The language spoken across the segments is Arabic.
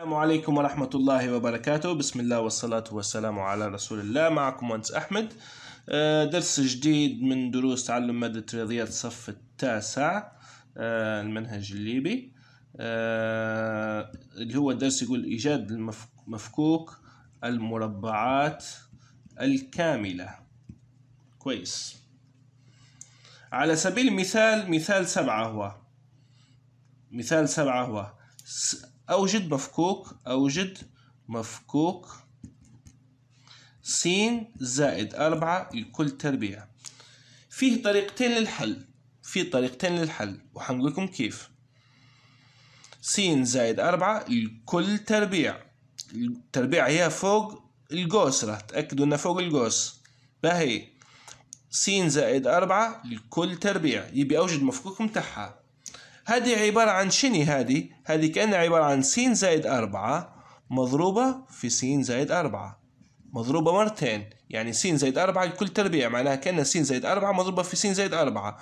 السلام عليكم ورحمة الله وبركاته بسم الله والصلاة والسلام على رسول الله معكم مهندس أحمد آه، درس جديد من دروس تعلم مادة رياضيات الصف التاسع آه، المنهج الليبي آه، اللي هو الدرس يقول إيجاد مفكوك المربعات الكاملة كويس على سبيل المثال مثال سبعة هو مثال سبعة هو أوجد مفكوك أوجد مفكوك س زائد أربعة لكل تربيع فيه طريقتين للحل في طريقتين للحل وحنقول لكم كيف س زائد أربعة لكل تربيع التربيع هي فوق القوس راح تأكدوا إنها فوق القوس باهي س زائد أربعة لكل تربيع يبي أوجد مفكوك متاعها هذه عبارة عن شني هذه هذه كأنها عبارة عن س زائد أربعة مضروبة في س زائد أربعة مضروبة مرتين يعني س زائد أربعة كل تربيع معناها كأن س زائد أربعة مضروبة في س زائد أربعة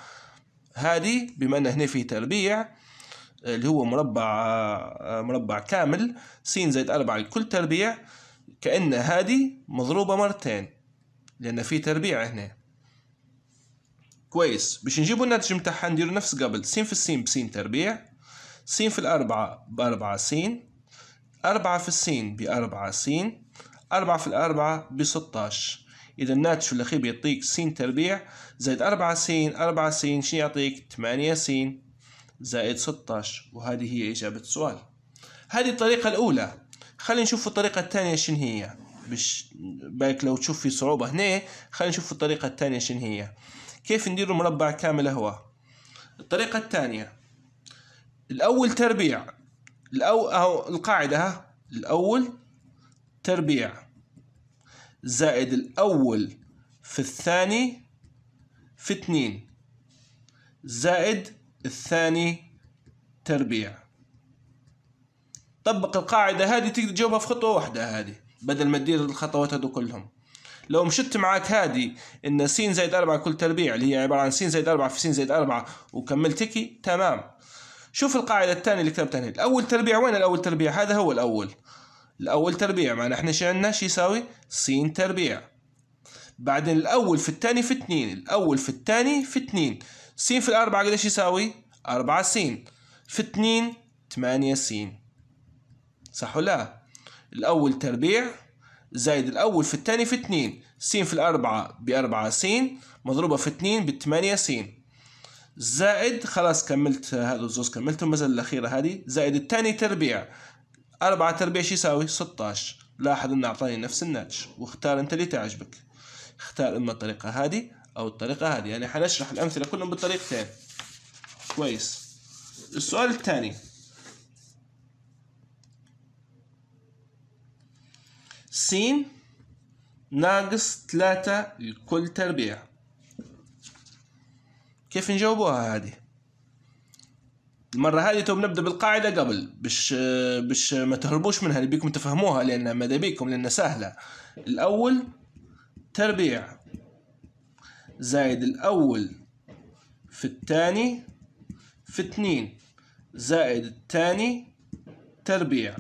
هذه بما أن هنا في تربيع اللي هو مربع مربع كامل س زائد أربعة لكل تربيع كأن هذه مضروبة مرتين لأن في تربيع هنا كويس باش نجيبو الناتج متاعها نديرو نفس قبل س في السين بسين تربيع س في الأربعة بأربعة س أربعة في السين بأربعة س أربعة في الأربعة بستاش إذا الناتج في الأخير بيعطيك س تربيع زائد أربعة س أربعة س شنو يعطيك ثمانية س زائد ستاش وهذه هي إجابة السؤال هذه الطريقة الأولى خلينا نشوف الطريقة الثانية شنو هي باش بالك لو تشوف في صعوبة هنا خلينا نشوف الطريقة الثانية شنو هي كيف ندير مربع كامل اهو الطريقة الثانية الأول تربيع الأو أو القاعدة ها الأول تربيع زائد الأول في الثاني في اتنين زائد الثاني تربيع طبق القاعدة هذه تقدر تجاوبها في خطوة واحدة هذه بدل ما تدير الخطوات هذو كلهم لو مشت معاك هادي ان س زائد 4 كل تربيع اللي هي عباره عن س زائد 4 في س زائد 4 وكملت كي تمام شوف القاعده الثانيه اللي كتبتها هنا الاول تربيع وين الاول تربيع هذا هو الاول الاول تربيع معنا احنا شو عندنا شو يساوي س تربيع بعدين الاول في الثاني في اثنين الاول في الثاني في اثنين س في الاربعه قديش يساوي 4 س في اثنين 8 س صح ولا لا الاول تربيع زائد الأول في الثاني في اثنين س في الأربعة بأربعة س مضروبة في اثنين بالثمانية س زائد خلاص كملت هذا الزوز كملتهم مازال الأخيرة هذه زائد الثاني تربيع أربعة تربيع شو يساوي 16 لاحظ إنه أعطاني نفس الناتج واختار أنت اللي تعجبك اختار إما الطريقة هذه أو الطريقة هذه يعني حنشرح الأمثلة كلهم بالطريقتين كويس السؤال الثاني س ناقص تلاتة لكل تربيع كيف نجاوبوها هذه المرة هذه توب نبدا بالقاعدة قبل باش باش ما تهربوش منها اللي بيكم تفهموها لأن ماذا بيكم لأن سهلة الأول تربيع زايد الأول في الثاني في اتنين زائد الثاني تربيع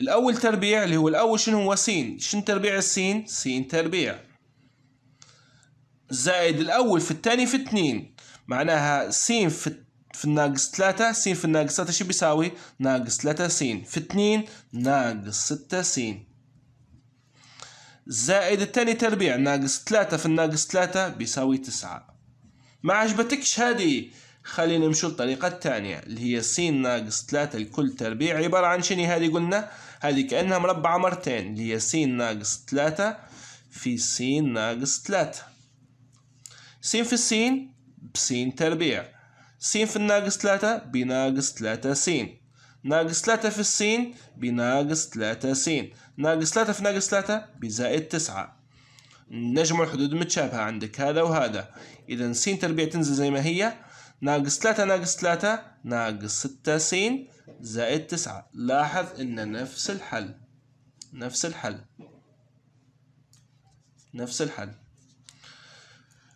الأول تربيع اللي هو الأول شنو هو س شنو تربيع السين س تربيع زائد الأول في الثاني في اثنين معناها س في في الناقص ثلاثة س في الناقص ثلاثة شو بيساوي ناقص ثلاثة س في اتنين ناقص ستة س زائد الثاني تربيع ناقص ثلاثة في الناقص ثلاثة بيساوي تسعة ما عجبتكش هذه خلينا نمشوا الطريقة الثانية اللي هي س ناقص ثلاثة لكل تربيع عبارة عن شنو هذه قلنا هذه كأنها مربعة مرتين اللي هي س ناقص ثلاثة في س ناقص ثلاثة س في س بس تربيع س في الناقص ثلاثة بناقص ثلاثة س ناقص ثلاثة في السين بناقص ثلاثة س ناقص ثلاثة في ناقص ثلاثة بزائد تسعة نجمع الحدود المتشابهة عندك هذا وهذا إذا س تربيع تنزل زي ما هي ناقص تلاتة ناقص تلاتة ناقص ستة س زائد تسعة لاحظ إن نفس الحل نفس الحل نفس الحل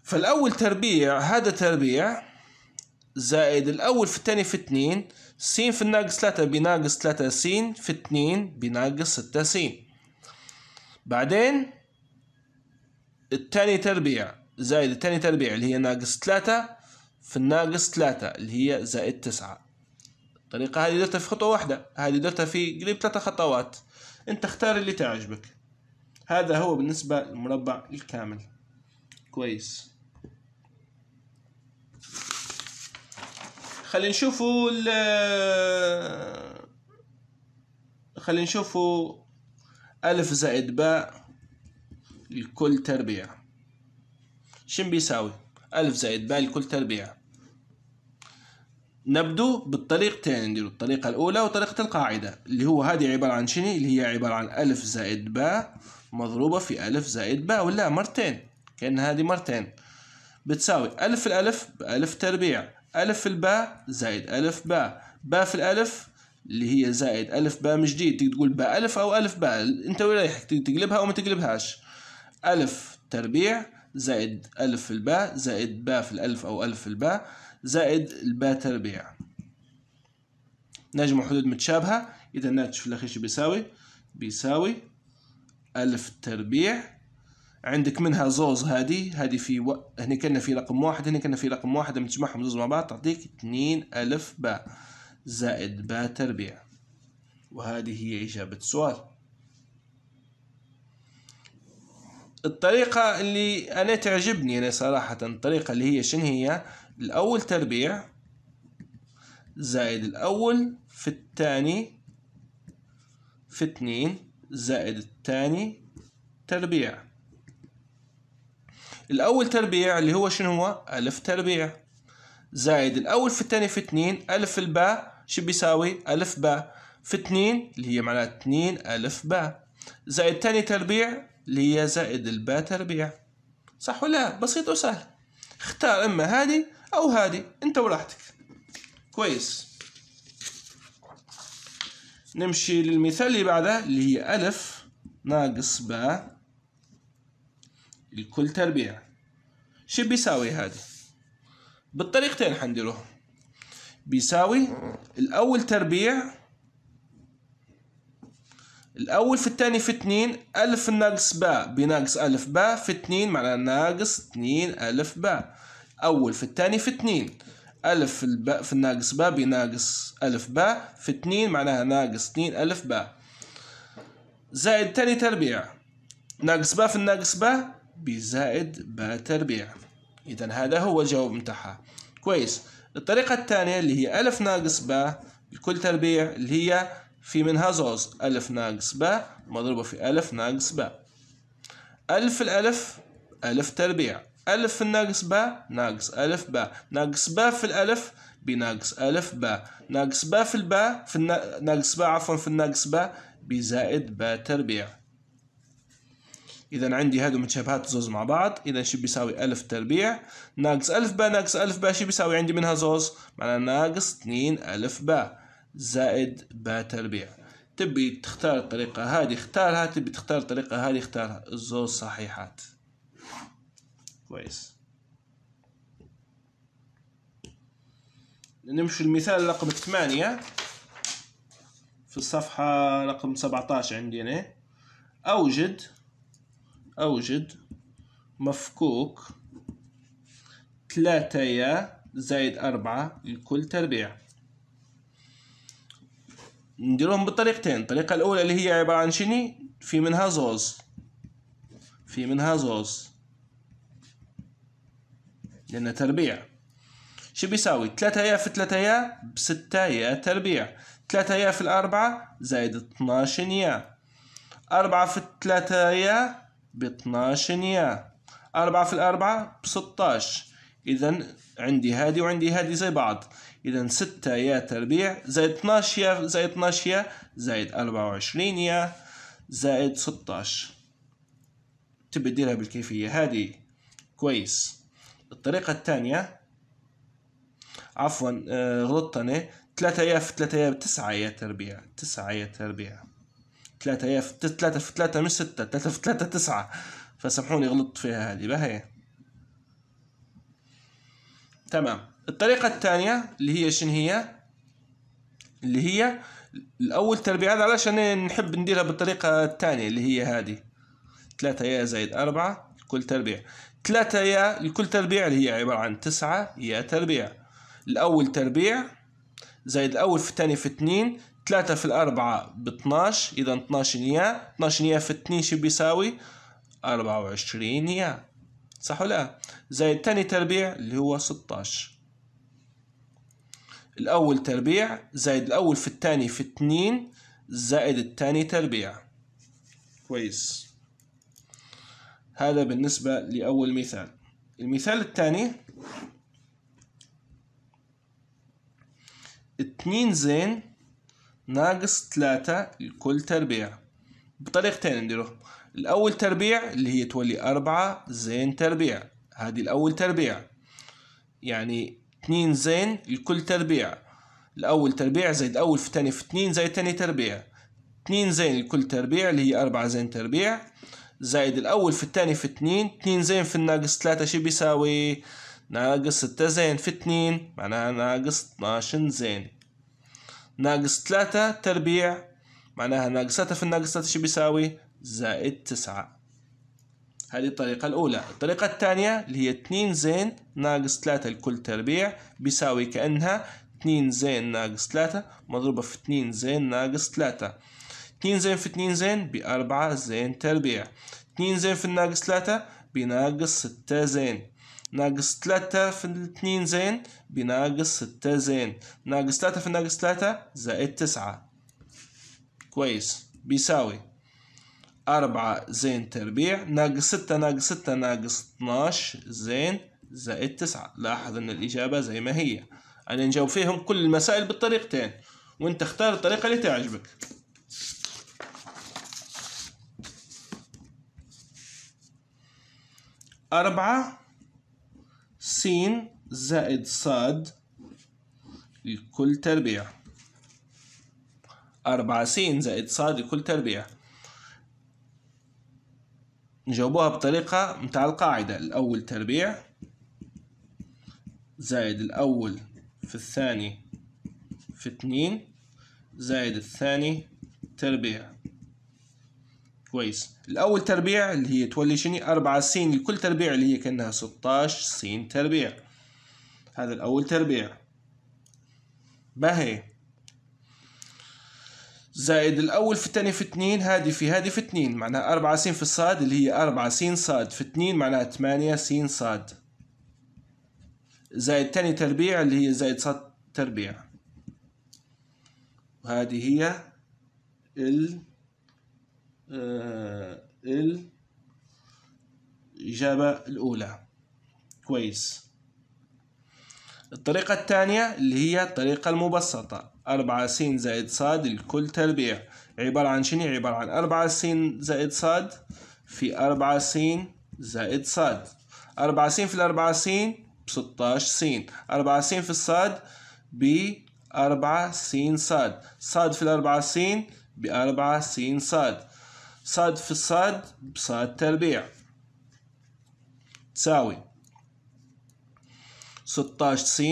فالأول تربيع هذا تربيع زائد الأول في الثاني في اتنين س في الناقص تلاتة بناقص تلاتة س في اتنين بناقص ستة س بعدين الثاني تربيع زائد الثاني تربيع اللي هي ناقص تلاتة في الناقص ثلاثة اللي هي زائد تسعة الطريقة هذه درتها في خطوة واحدة هذه درتها في قريب ثلاثة خطوات انت اختار اللي تعجبك هذا هو بالنسبة للمربع الكامل كويس خلينا نشوفوا ال خلينا نشوفوا ألف زائد باء لكل تربيع شن بيساوي ألف زائد باء لكل تربيع نبدو بالطريقتين نديرو الطريقة الأولى وطريقة القاعدة اللي هو هذه عبارة عن شني اللي هي عبارة عن ألف زائد باء مضروبة في ألف زائد باء ولا مرتين كأن هذه مرتين بتساوي ألف الألف بألف تربيع ألف الباء زائد ألف باء باء في الألف اللي هي زائد ألف باء من جديد تقدر تقول باء ألف أو ألف باء أنت ورايحك تقلبها أو ما تقلبهاش ألف تربيع زائد ألف في الباء زائد باء في الألف أو ألف في الباء زائد الباء تربيع نجمع حدود متشابهة إذا الناتج في الأخير شو بيساوي؟ بيساوي ألف تربيع عندك منها زوز هذه هذه في و... هنا كنا في رقم واحد هنا كنا في رقم واحد لما تجمعهم زوز مع بعض تعطيك اثنين ألف باء زائد باء تربيع وهذه هي إجابة السؤال الطريقة اللي أنا تعجبني أنا صراحة الطريقة اللي هي شن هي الأول تربيع زائد الأول في الثاني في اتنين زائد الثاني تربيع الأول تربيع اللي هو شنو هو ألف تربيع زائد الأول في الثاني في اتنين ألف الباء شو بيساوي ألف باء في اتنين اللي هي معناها اتنين ألف باء زائد تاني تربيع اللي هي زائد الباء تربيع صح ولا بسيط وسهل اختار اما هذه او هذه انت وراحتك كويس نمشي للمثال اللي بعده اللي هي ألف ناقص باء الكل تربيع شو بيساوي هذه بالطريقتين حنديروهم بيساوي الأول تربيع الأول في الثاني في اتنين ألف ناقص باء بناقص ألف باء في اتنين معناها ناقص اتنين ألف باء أول في الثاني في اتنين ألف في الباء في الناقص باء بناقص ألف باء في اتنين معناها ناقص اتنين ألف باء زائد تاني تربيع ناقص باء في الناقص باء بزائد باء تربيع إذا هذا هو الجواب متاعها كويس الطريقة الثانية اللي هي ألف ناقص باء بكل تربيع اللي هي في منها زوز ألف ناقص باء مضروبة في ألف ناقص باء ألف الألف ألف تربيع ألف ناقص باء ناقص ألف باء ناقص باء في الألف بناقص ألف باء ناقص باء في الباء في النا... ناقص باء عفوا في الناقص باء بزائد باء تربيع إذا عندي هادو متشابهات زوز مع بعض إذا شو بيساوي ألف تربيع ناقص ألف باء ناقص ألف باء شو بيساوي عندي منها زوز معناها ناقص اثنين ألف باء زائد باء تربيع تبي تختار الطريقة هذه اختارها تبي تختار الطريقة هذه اختارها الزوز صحيحات كويس نمشي المثال رقم ثمانية في الصفحة رقم سبعتاش عندنا عندي أنا أوجد أوجد مفكوك ثلاثة يا زائد أربعة لكل تربيع نديرهم بالطريقتين الطريقة الأولى اللي هي عبارة عن شني في منها زوز في منها زوز لأنها تربيع شو بيساوي تلاتة يا في تلاتة يا بستة يا تربيع تلاتة يا في الأربعة زائد اتناشن يا أربعة في التلاتة يا باتناشن يا أربعة في الأربعة بستاش إذا عندي هادي وعندي هادي زي بعض إذا ستة يا تربيع زائد 12 يا زائد 12 يا زائد 24 يا زائد 16 تبي تديرها بالكيفية هذه كويس الطريقة الثانية عفوا غلطت أنا 3 يا في 3 يا 9 يا تربيع 9 يا تربيع 3 يا في 3 في 3 مش 6 3 في 3 9 فسامحوني غلطت فيها هذه باهي تمام الطريقة الثانية اللي هي شن هي اللي هي الأول تربيع هذا علاش أنا نحب نديرها بالطريقة الثانية اللي هي هذه ثلاثة يا زائد أربعة كل تربيع ثلاثة يا لكل تربيع اللي هي عبارة عن تسعة يا تربيع الأول تربيع زائد الأول في الثاني في اثنين ثلاثة في الأربعة باثناش إذا اثناش يا اثناش يا في اثنين شو بيساوي أربعة وعشرين يا صح ولا زائد ثاني تربيع اللي هو ستاش الأول تربيع زائد الأول في الثاني في اتنين زائد الثاني تربيع كويس هذا بالنسبة لأول مثال المثال الثاني اتنين زين ناقص تلاتة الكل تربيع بطريقتين نديره الأول تربيع اللي هي تولي أربعة زين تربيع هذه الأول تربيع يعني 2 زين لكل تربيع الأول تربيع زائد أول في تاني في 2 زائد تاني تربيع 2 زين لكل تربيع اللي هي أربعة زين تربيع زائد الأول في التاني في 2 2 زين في الناقص 3 شو بيساوي ناقص ستة زين في 2 معناها ناقص 12 زين ناقص 3 تربيع معناها ناقص 3 في الناقص 3 شو بيساوي زائد تسعة هذه الطريقة الأولى الطريقة الثانية اللي هي 2 زين ناقص 3 لكل تربيع بيساوي كأنها 2 زين ناقص 3 مضروبة في 2 زين ناقص 3 2 زين في 2 زين ب 4 زين تربيع 2 زين في الناقص 3 بناقص 6 زين ناقص 3 في 2 زين بناقص 6 زين ناقص 3 في ناقص 3 زائد 9 كويس بيساوي أربعة زين تربيع ناقص ستة ناقص ستة ناقص اتناش زين زائد تسعة لاحظ أن الإجابة زي ما هي أنا نجاوب فيهم كل المسائل بالطريقتين وأنت اختار الطريقة اللي تعجبك أربعة س زائد صاد لكل تربيع أربعة سين زائد صاد لكل تربيع نجاوبوها بطريقة متاع القاعدة الأول تربيع زائد الأول في الثاني في اتنين زائد الثاني تربيع كويس الأول تربيع اللي هي تولي شني أربعة سين لكل تربيع اللي هي كأنها ستاش سين تربيع هذا الأول تربيع باهي زائد الأول في الثاني في اثنين هذه في هذه في اثنين معناها أربعة س في الصاد اللي هي أربعة س صاد في اثنين معناها ثمانية س صاد زائد تاني تربيع اللي هي زائد صاد تربيع وهذه هي ال آه، ال الإجابة الأولى كويس الطريقة الثانية اللي هي الطريقة المبسطة أربعة س زائد ص الكل تربيع عبارة عن شنو عبارة عن أربعة س زائد ص في أربعة س زائد ص أربعة س في الأربعة س بستاش س أربعة س في الصاد بأربعة س صاد صاد في الأربعة س بأربعة س صاد صاد في الصاد بصاد تربيع تساوي ستاش س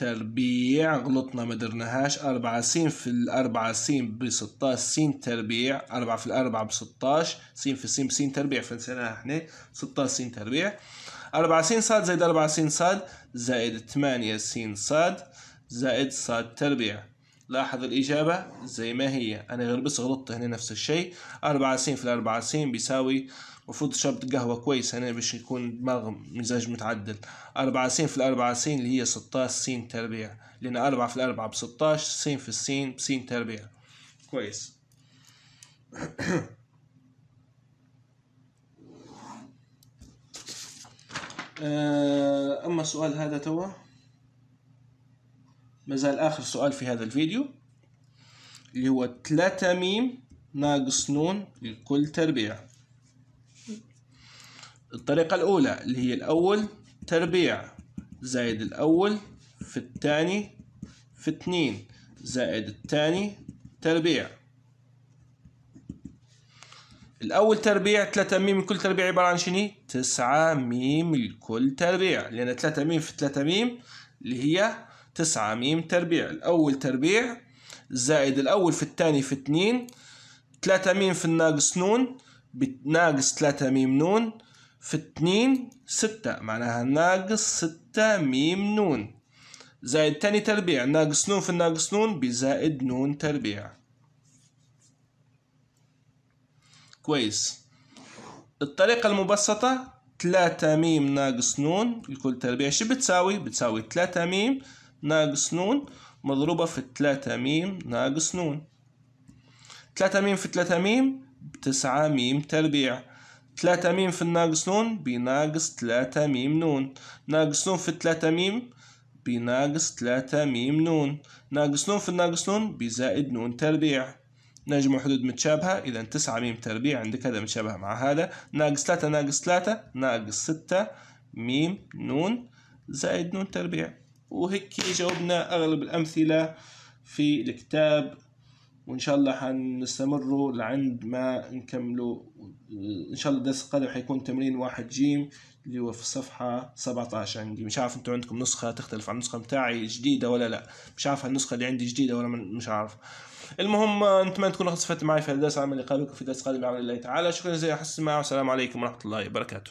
تربيع غلطنا ما درناهاش أربعة سين في الأربعة سين بستاش سين تربيع أربعة في الأربعة بستاش سين في سين بس تربيع فنسيناها احنا ستاش سين تربيع أربعة سين صاد زائد أربعة سين صاد زائد ثمانية س صاد زائد صاد تربيع لاحظ الإجابة زي ما هي أنا غير بس غلطت هنا نفس الشيء أربعة سين في الأربعة سين بيساوي المفروض شرب قهوة كويس هنا باش يكون دماغ مزاج متعدل أربعة سين في الأربعة سين اللي هي ستاش سين تربيع لأن أربعة في الأربعة بستاش سين في السين بسين تربيع كويس آه، أما السؤال هذا توا مازال آخر سؤال في هذا الفيديو اللي هو تلاتة ميم ناقص نون لكل تربيع الطريقة الأولى اللي هي الأول تربيع زائد الأول في الثاني في اتنين زائد الثاني تربيع الأول تربيع تلاتة ميم الكل تربيع عبارة عن شنو؟ تسعة ميم الكل تربيع لأن تلاتة ميم في تلاتة ميم اللي هي تسعة ميم تربيع الأول تربيع زائد الأول في الثاني في اتنين تلاتة ميم في الناقص نون ناقص تلاتة ميم نون في اتنين ستة معناها ناقص ستة ميم نون زائد تاني تربيع ناقص نون في ناقص نون بزائد نون تربيع كويس الطريقة المبسطة تلاتة ميم ناقص نون لكل تربيع شو بتساوي؟ بتساوي تلاتة ميم ناقص نون مضروبة في تلاتة ميم ناقص نون تلاتة ميم في تلاتة ميم بتسعة ميم تربيع تلاتة ميم في الناقص نون بناقص تلاتة ميم نون ناقص نون في التلاتة ميم بناقص تلاتة ميم نون ناقص نون في الناقص نون بزائد نون تربيع نجمع حدود متشابهة إذا تسعة ميم تربيع عندك هذا متشابه مع هذا ناقص تلاتة ناقص تلاتة ناقص ستة ميم نون زائد نون تربيع وهيك جاوبنا أغلب الأمثلة في الكتاب وان شاء الله حنستمروا لعند ما نكملوا ان شاء الله الدرس القادم حيكون تمرين واحد جيم اللي هو في الصفحة 17 عندي مش عارف انتوا عندكم نسخة تختلف عن النسخة بتاعي جديدة ولا لا مش عارف النسخة اللي عندي جديدة ولا مش عارف المهم آه، نتمنى تكونوا خلصت معي في الدرس اللي قابلكم في درس القادم بعون الله تعالى شكرا جزيلا على السماع والسلام عليكم ورحمة الله وبركاته